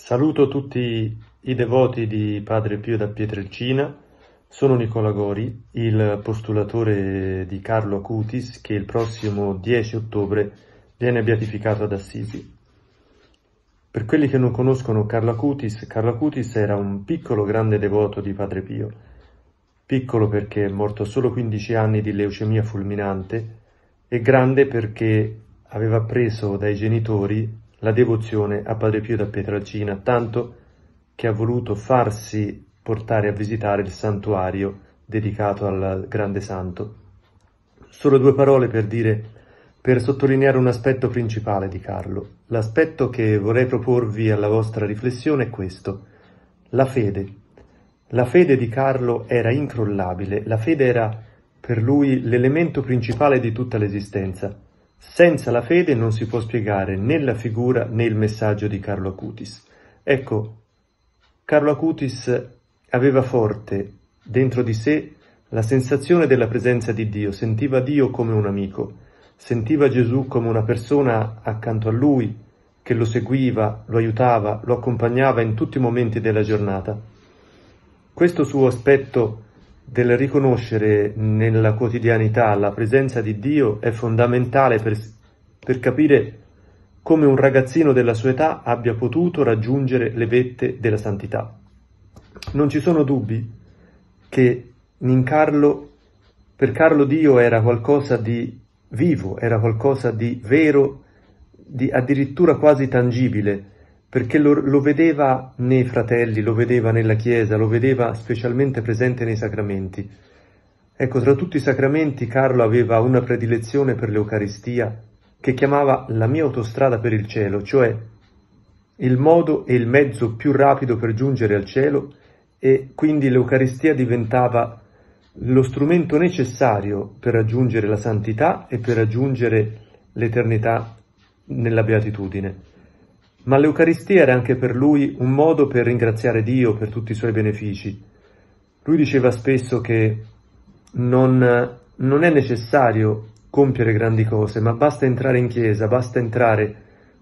Saluto tutti i devoti di Padre Pio da Pietrelcina. Sono Nicola Gori, il postulatore di Carlo Acutis che il prossimo 10 ottobre viene beatificato ad Assisi. Per quelli che non conoscono Carlo Acutis, Carlo Acutis era un piccolo grande devoto di Padre Pio. Piccolo perché è morto a solo 15 anni di leucemia fulminante e grande perché aveva preso dai genitori la devozione a Padre Pio da Pietrelcina, tanto che ha voluto farsi portare a visitare il santuario dedicato al grande santo. Solo due parole per dire, per sottolineare un aspetto principale di Carlo. L'aspetto che vorrei proporvi alla vostra riflessione è questo, la fede. La fede di Carlo era incrollabile, la fede era per lui l'elemento principale di tutta l'esistenza. Senza la fede non si può spiegare né la figura né il messaggio di Carlo Acutis. Ecco, Carlo Acutis aveva forte dentro di sé la sensazione della presenza di Dio, sentiva Dio come un amico, sentiva Gesù come una persona accanto a lui, che lo seguiva, lo aiutava, lo accompagnava in tutti i momenti della giornata. Questo suo aspetto del riconoscere nella quotidianità la presenza di Dio è fondamentale per, per capire come un ragazzino della sua età abbia potuto raggiungere le vette della santità. Non ci sono dubbi che in Carlo, per Carlo Dio era qualcosa di vivo, era qualcosa di vero, di addirittura quasi tangibile, perché lo, lo, vedeva nei fratelli, lo vedeva nella Chiesa, lo vedeva specialmente presente nei sacramenti. Ecco, tra tutti i sacramenti Carlo aveva una predilezione per l'Eucaristia che chiamava la mia autostrada per il cielo, cioè il modo e il mezzo più rapido per giungere al cielo e quindi l'Eucaristia diventava lo strumento necessario per raggiungere la santità e per raggiungere l'eternità nella beatitudine. Ma l'Eucaristia era anche per lui un modo per ringraziare Dio per tutti i suoi benefici. Lui diceva spesso che non, non è necessario compiere grandi cose, ma basta entrare in chiesa, basta entrare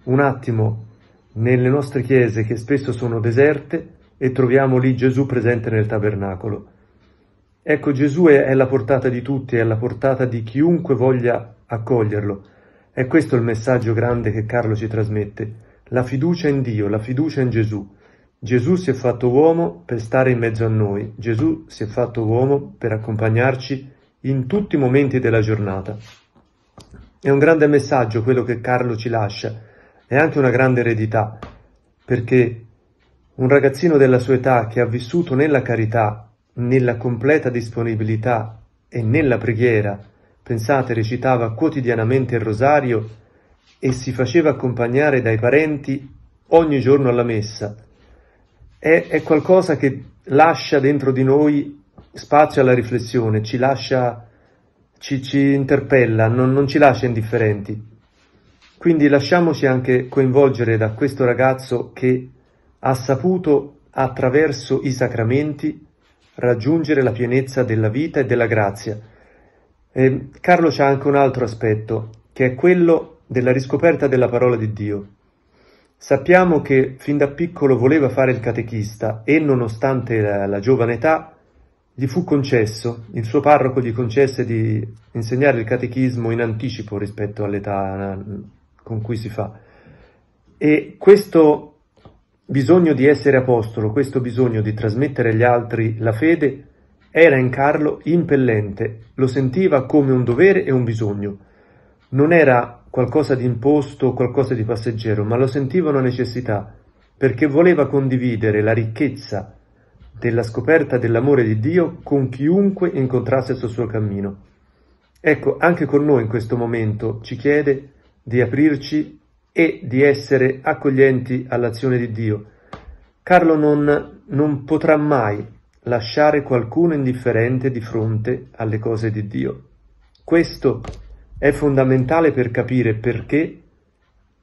un attimo nelle nostre chiese che spesso sono deserte e troviamo lì Gesù presente nel tabernacolo. Ecco, Gesù è alla portata di tutti, è alla portata di chiunque voglia accoglierlo. È questo il messaggio grande che Carlo ci trasmette. La fiducia in Dio, la fiducia in Gesù. Gesù si è fatto uomo per stare in mezzo a noi, Gesù si è fatto uomo per accompagnarci in tutti i momenti della giornata. È un grande messaggio quello che Carlo ci lascia, è anche una grande eredità, perché un ragazzino della sua età che ha vissuto nella carità, nella completa disponibilità e nella preghiera, pensate recitava quotidianamente il rosario, e si faceva accompagnare dai parenti ogni giorno alla messa, è, è qualcosa che lascia dentro di noi spazio alla riflessione, ci lascia, ci, ci interpella, non, non ci lascia indifferenti. Quindi lasciamoci anche coinvolgere da questo ragazzo che ha saputo attraverso i sacramenti raggiungere la pienezza della vita e della grazia. E ehm, Carlo c'ha anche un altro aspetto, che è quello della riscoperta della parola di Dio. Sappiamo che fin da piccolo voleva fare il catechista e nonostante la, la giovane età gli fu concesso, il suo parroco gli concesse di insegnare il catechismo in anticipo rispetto all'età con cui si fa. E questo bisogno di essere apostolo, questo bisogno di trasmettere agli altri la fede, era in Carlo impellente, lo sentiva come un dovere e un bisogno. Non era qualcosa di imposto o qualcosa di passeggero, ma lo sentiva una necessità, perché voleva condividere la ricchezza della scoperta dell'amore di Dio con chiunque incontrasse sul suo cammino. Ecco, anche con noi in questo momento ci chiede di aprirci e di essere accoglienti all'azione di Dio. Carlo non, non potrà mai lasciare qualcuno indifferente di fronte alle cose di Dio. Questo è è fondamentale per capire perché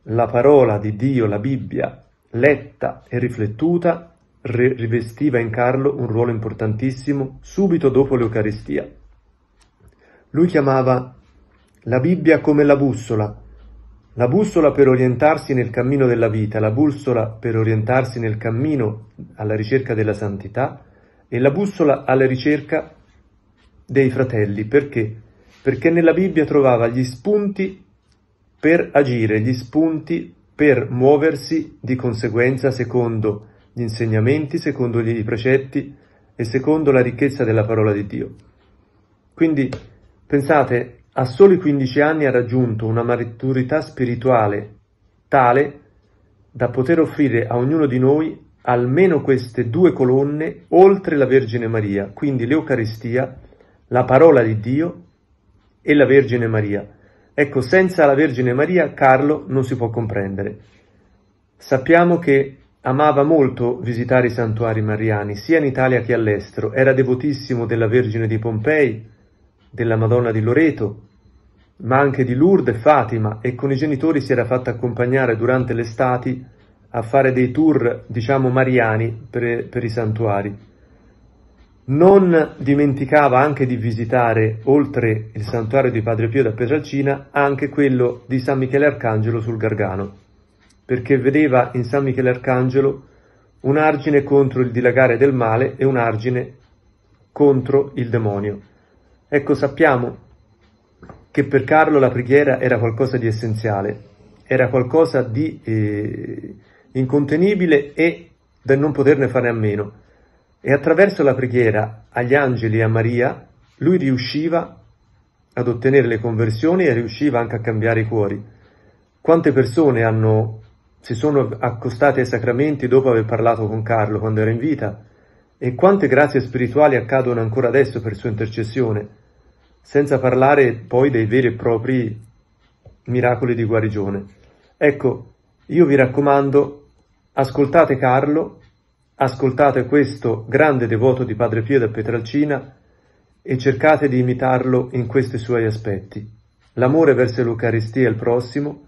la parola di Dio, la Bibbia, letta e riflettuta, rivestiva in Carlo un ruolo importantissimo subito dopo l'Eucaristia. Lui chiamava la Bibbia come la bussola, la bussola per orientarsi nel cammino della vita, la bussola per orientarsi nel cammino alla ricerca della santità e la bussola alla ricerca dei fratelli, perché perché nella Bibbia trovava gli spunti per agire, gli spunti per muoversi di conseguenza secondo gli insegnamenti, secondo i precetti e secondo la ricchezza della parola di Dio. Quindi pensate, a soli 15 anni ha raggiunto una maturità spirituale tale da poter offrire a ognuno di noi almeno queste due colonne oltre la Vergine Maria, quindi l'Eucaristia, la parola di Dio e la Vergine Maria. Ecco, senza la Vergine Maria Carlo non si può comprendere. Sappiamo che amava molto visitare i santuari mariani, sia in Italia che all'estero. Era devotissimo della Vergine di Pompei, della Madonna di Loreto, ma anche di Lourdes e Fatima, e con i genitori si era fatta accompagnare durante l'estate a fare dei tour, diciamo, mariani per, per i santuari. Non dimenticava anche di visitare, oltre il santuario di Padre Pio da Pesalcina, anche quello di San Michele Arcangelo sul Gargano, perché vedeva in San Michele Arcangelo un argine contro il dilagare del male e un argine contro il demonio. Ecco, sappiamo che per Carlo la preghiera era qualcosa di essenziale, era qualcosa di eh, incontenibile e da non poterne fare a meno. E attraverso la preghiera agli angeli e a Maria, lui riusciva ad ottenere le conversioni e riusciva anche a cambiare i cuori. Quante persone hanno, si sono accostate ai sacramenti dopo aver parlato con Carlo quando era in vita e quante grazie spirituali accadono ancora adesso per sua intercessione, senza parlare poi dei veri e propri miracoli di guarigione. Ecco, io vi raccomando, ascoltate Carlo Ascoltate questo grande devoto di Padre Pio da Petralcina e cercate di imitarlo in questi suoi aspetti. L'amore verso l'Eucaristia e il prossimo,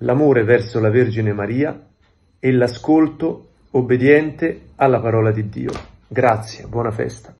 l'amore verso la Vergine Maria e l'ascolto obbediente alla parola di Dio. Grazie, buona festa.